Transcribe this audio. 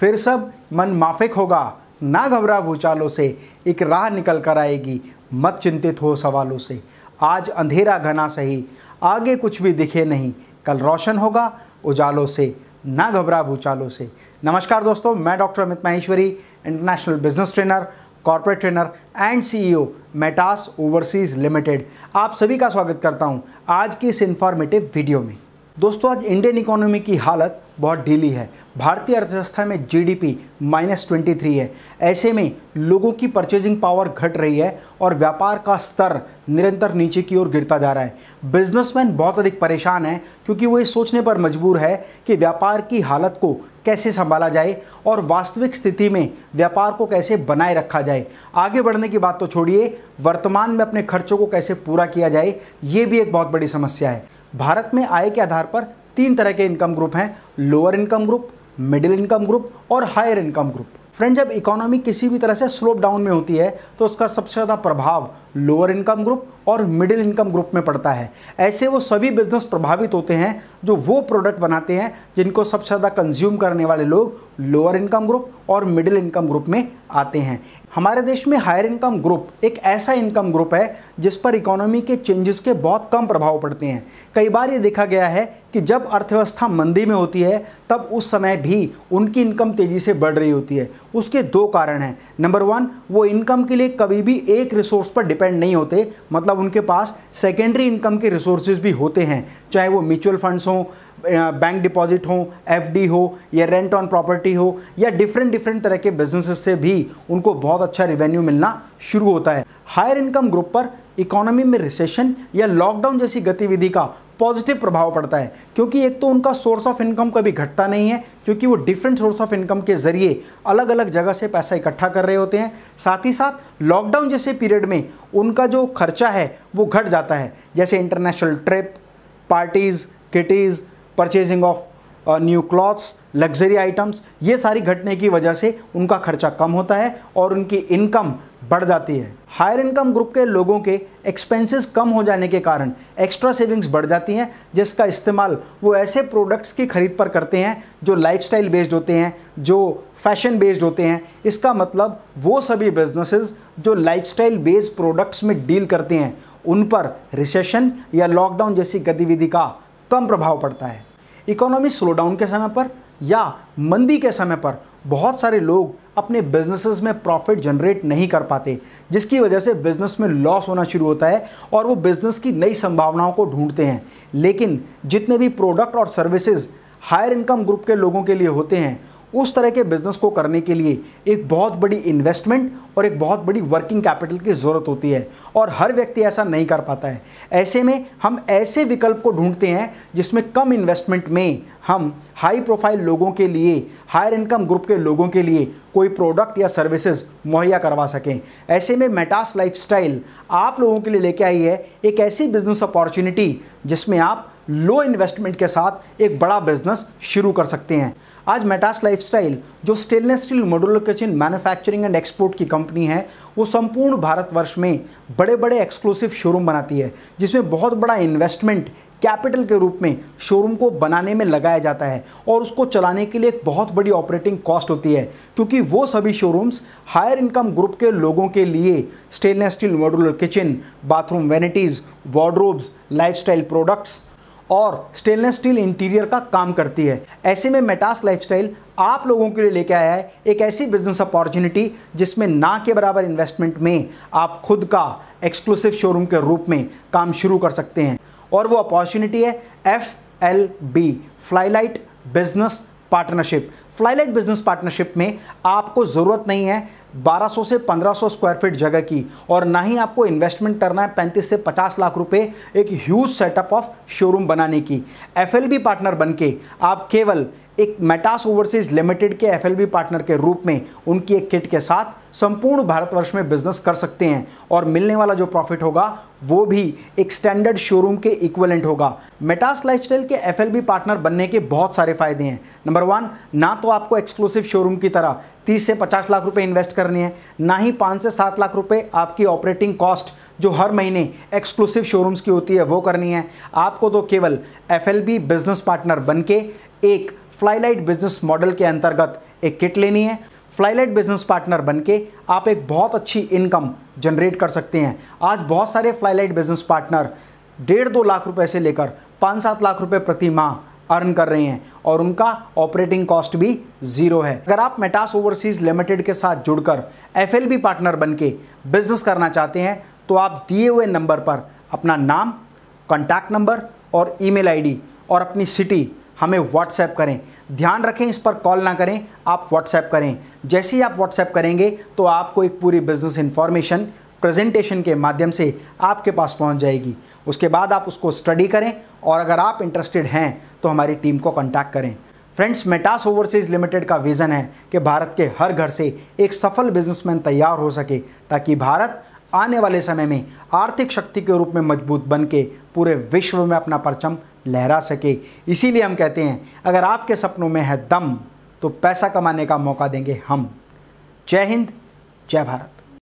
फिर सब मन माफिक होगा ना घबरा भूचालों से एक राह निकल कर आएगी मत चिंतित हो सवालों से आज अंधेरा घना सही आगे कुछ भी दिखे नहीं कल रोशन होगा उजालों से ना घबरा भूचालों से नमस्कार दोस्तों मैं doctor Amit Maheshwari international business trainer corporate trainer and CEO Metas Overseas Limited आप सभी का स्वागत करता हूं आज की इस इन्फॉर्मेटिव वीडियो में दोस्तों आज इंडियन इकोनॉमी की हालत बहुत ढीली है भारतीय अर्थव्यवस्था में जीडीपी माइनस ट्वेंटी थ्री है ऐसे में लोगों की परचेजिंग पावर घट रही है और व्यापार का स्तर निरंतर नीचे की ओर गिरता जा रहा है बिजनेसमैन बहुत अधिक परेशान है क्योंकि वो ये सोचने पर मजबूर है कि व्यापार की हालत को कैसे संभाला जाए और वास्तविक स्थिति में व्यापार को कैसे बनाए रखा जाए आगे बढ़ने की बात तो छोड़िए वर्तमान में अपने खर्चों को कैसे पूरा किया जाए ये भी एक बहुत बड़ी समस्या है भारत में आय के आधार पर तीन तरह के इनकम ग्रुप हैं lower income group middle income group और हायर इनकम ग्रुप फ्रेंड जब इकोनॉमी किसी भी तरह से स्लोप डाउन में होती है तो उसका सबसे ज़्यादा प्रभाव लोअर इनकम ग्रुप और मिडिल इनकम ग्रुप में पड़ता है ऐसे वो सभी बिजनेस प्रभावित होते हैं जो वो प्रोडक्ट बनाते हैं जिनको सबसे ज़्यादा कंज्यूम करने वाले लोग लोअर इनकम ग्रुप और मिडिल इनकम ग्रुप में आते हैं हमारे देश में हायर इनकम ग्रुप एक ऐसा इनकम ग्रुप है जिस पर इकोनॉमी के चेंजेस के बहुत कम प्रभाव पड़ते हैं कई बार ये देखा गया है कि जब अर्थव्यवस्था मंदी में होती है तब उस समय भी उनकी इनकम तेज़ी से बढ़ रही होती है उसके दो कारण हैं नंबर वन वो इनकम के लिए कभी भी एक रिसोर्स पर डिपेंड डिपेंड नहीं होते मतलब उनके पास सेकेंडरी इनकम के रिसोर्सेज भी होते हैं चाहे वो म्यूचुअल फंड्स हों बैंक डिपॉजिट हो एफडी हो या रेंट ऑन प्रॉपर्टी हो या डिफरेंट डिफरेंट तरह के बिजनेसेस से भी उनको बहुत अच्छा रिवेन्यू मिलना शुरू होता है हायर इनकम ग्रुप पर इकोनॉमी में रिसेशन या लॉकडाउन जैसी गतिविधि का पॉजिटिव प्रभाव पड़ता है क्योंकि एक तो उनका सोर्स ऑफ इनकम कभी घटता नहीं है क्योंकि वो डिफरेंट सोर्स ऑफ इनकम के ज़रिए अलग अलग जगह से पैसा इकट्ठा कर रहे होते हैं साथ ही साथ लॉकडाउन जैसे पीरियड में उनका जो खर्चा है वो घट जाता है जैसे international trip parties kitties purchasing of new clothes luxury items ये सारी घटने की वजह से उनका खर्चा कम होता है और उनकी इनकम बढ़ जाती है हायर इनकम ग्रुप के लोगों के एक्सपेंसेस कम हो जाने के कारण एक्स्ट्रा सेविंग्स बढ़ जाती हैं जिसका इस्तेमाल वो ऐसे प्रोडक्ट्स की खरीद पर करते हैं जो लाइफस्टाइल बेस्ड होते हैं जो फैशन बेस्ड होते हैं इसका मतलब वो सभी बिजनेसेस जो लाइफस्टाइल बेस्ड प्रोडक्ट्स में डील करते हैं उन पर रिसेशन या लॉकडाउन जैसी गतिविधि का कम प्रभाव पड़ता है इकोनॉमी स्लोडाउन के समय पर या मंदी के समय पर बहुत सारे लोग अपने बिजनेसेस में प्रॉफिट जनरेट नहीं कर पाते जिसकी वजह से बिजनेस में लॉस होना शुरू होता है और वो बिजनेस की नई संभावनाओं को ढूंढते हैं लेकिन जितने भी प्रोडक्ट और सर्विसेज हायर इनकम ग्रुप के लोगों के लिए होते हैं उस तरह के बिजनेस को करने के लिए एक बहुत बड़ी इन्वेस्टमेंट और एक बहुत बड़ी वर्किंग कैपिटल की ज़रूरत होती है और हर व्यक्ति ऐसा नहीं कर पाता है ऐसे में हम ऐसे विकल्प को ढूंढते हैं जिसमें कम इन्वेस्टमेंट में हम हाई प्रोफाइल लोगों के लिए हायर इनकम ग्रुप के लोगों के लिए कोई प्रोडक्ट या सर्विसेज मुहैया करवा सकें ऐसे में मेटास लाइफस्टाइल आप लोगों के लिए लेके आई है एक ऐसी बिजनेस अपॉर्चुनिटी जिसमें आप लो इन्वेस्टमेंट के साथ एक बड़ा बिजनेस शुरू कर सकते हैं आज मेटास लाइफस्टाइल जो stainless steel modular kitchen manufacturing and export की कंपनी है वो संपूर्ण भारतवर्ष में बड़े बड़े एक्सक्लूसिव शोरूम बनाती है जिसमें बहुत बड़ा इन्वेस्टमेंट कैपिटल के रूप में शोरूम को बनाने में लगाया जाता है और उसको चलाने के लिए एक बहुत बड़ी ऑपरेटिंग कॉस्ट होती है क्योंकि वो सभी शोरूम्स हायर इनकम ग्रुप के लोगों के लिए stainless steel modular kitchen bathroom vanities wardrobes lifestyle products और स्टेनलेस स्टील इंटीरियर का काम करती है ऐसे में मेटास लाइफस्टाइल आप लोगों के लिए लेके आया है एक ऐसी बिजनेस अपॉर्चुनिटी जिसमें ना के बराबर इन्वेस्टमेंट में आप खुद का एक्सक्लूसिव शोरूम के रूप में काम शुरू कर सकते हैं और वो अपॉर्चुनिटी है F L B flylight business partnership flylight business partnership में आपको ज़रूरत नहीं है 1200 से 1500 स्क्वायर फीट जगह की और ना ही आपको इन्वेस्टमेंट करना है 35 से 50 लाख रुपए एक ह्यूज सेटअप ऑफ शोरूम बनाने की एफ पार्टनर बनके आप केवल एक मेटास ओवरसीज लिमिटेड के एफएलबी पार्टनर के रूप में उनकी एक किट के साथ संपूर्ण भारतवर्ष में बिजनेस कर सकते हैं और मिलने वाला जो प्रॉफिट होगा वो भी एक स्टैंडर्ड शोरूम के इक्वलेंट होगा मेटास लाइफस्टाइल के एफएलबी पार्टनर बनने के बहुत सारे फायदे हैं नंबर वन ना तो आपको एक्सक्लूसिव शोरूम की तरह 30 से 50 लाख रुपए इन्वेस्ट करनी है ना ही 5 से 7 लाख रुपए आपकी ऑपरेटिंग कॉस्ट जो हर महीने एक्सक्लूसिव शोरूम्स की होती है वो करनी है आपको तो केवल एफ बिजनेस पार्टनर बन के एक फ्लाईलाइट बिजनेस मॉडल के अंतर्गत एक किट लेनी है फ्लाईलाइट बिजनेस पार्टनर बन के आप एक बहुत अच्छी इनकम जनरेट कर सकते हैं आज बहुत सारे फ्लाईलाइट बिजनेस पार्टनर डेढ़ दो लाख रुपए से लेकर पाँच सात लाख रुपए प्रति माह अर्न कर रहे हैं और उनका ऑपरेटिंग कॉस्ट भी ज़ीरो है अगर आप मेटास ओवरसीज़ लिमिटेड के साथ जुड़कर एफ पार्टनर बन के बिजनेस करना चाहते हैं तो आप दिए हुए नंबर पर अपना नाम कॉन्टैक्ट नंबर और ईमेल आईडी और अपनी सिटी हमें व्हाट्सएप करें ध्यान रखें इस पर कॉल ना करें आप व्हाट्सएप करें जैसे ही आप व्हाट्सएप करेंगे तो आपको एक पूरी बिजनेस इन्फॉर्मेशन प्रेजेंटेशन के माध्यम से आपके पास पहुंच जाएगी उसके बाद आप उसको स्टडी करें और अगर आप इंटरेस्टेड हैं तो हमारी टीम को कॉन्टैक्ट करें फ्रेंड्स मेटास ओवरसीज लिमिटेड का विज़न है कि भारत के हर घर से एक सफल बिजनेसमैन तैयार हो सके ताकि भारत आने वाले समय में आर्थिक शक्ति के रूप में मजबूत बन के पूरे विश्व में अपना परचम लहरा सके इसीलिए हम कहते हैं अगर आपके सपनों में है दम तो पैसा कमाने का मौका देंगे हम जय हिंद जय भारत